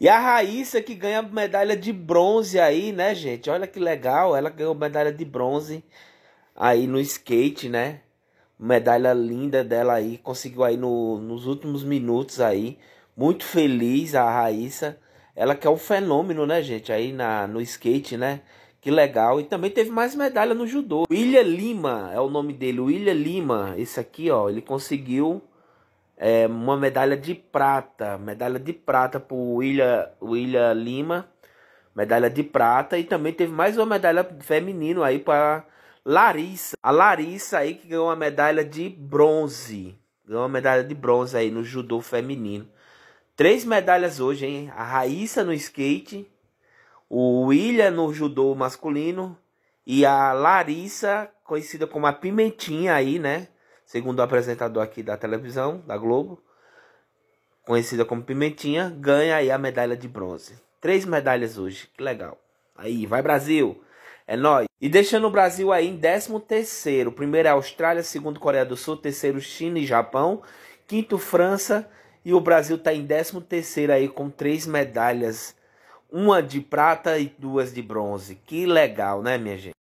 E a Raíssa que ganha medalha de bronze aí, né, gente? Olha que legal, ela ganhou medalha de bronze aí no skate, né? Medalha linda dela aí, conseguiu aí no, nos últimos minutos aí. Muito feliz a Raíssa. Ela que é um fenômeno, né, gente? Aí na, no skate, né? Que legal. E também teve mais medalha no judô. William Lima é o nome dele, William Lima. Esse aqui, ó, ele conseguiu é, uma medalha de prata, medalha de prata para o William Lima, medalha de prata e também teve mais uma medalha feminino aí para Larissa, a Larissa aí que ganhou uma medalha de bronze, ganhou uma medalha de bronze aí no judô feminino. Três medalhas hoje, hein? A Raíssa no skate, o William no judô masculino e a Larissa, conhecida como a Pimentinha aí, né? segundo o apresentador aqui da televisão, da Globo, conhecida como Pimentinha, ganha aí a medalha de bronze. Três medalhas hoje, que legal. Aí, vai Brasil! É nóis! E deixando o Brasil aí em 13º. Primeiro é Austrália, segundo Coreia do Sul, terceiro China e Japão, quinto França e o Brasil está em 13º aí com três medalhas, uma de prata e duas de bronze. Que legal, né, minha gente?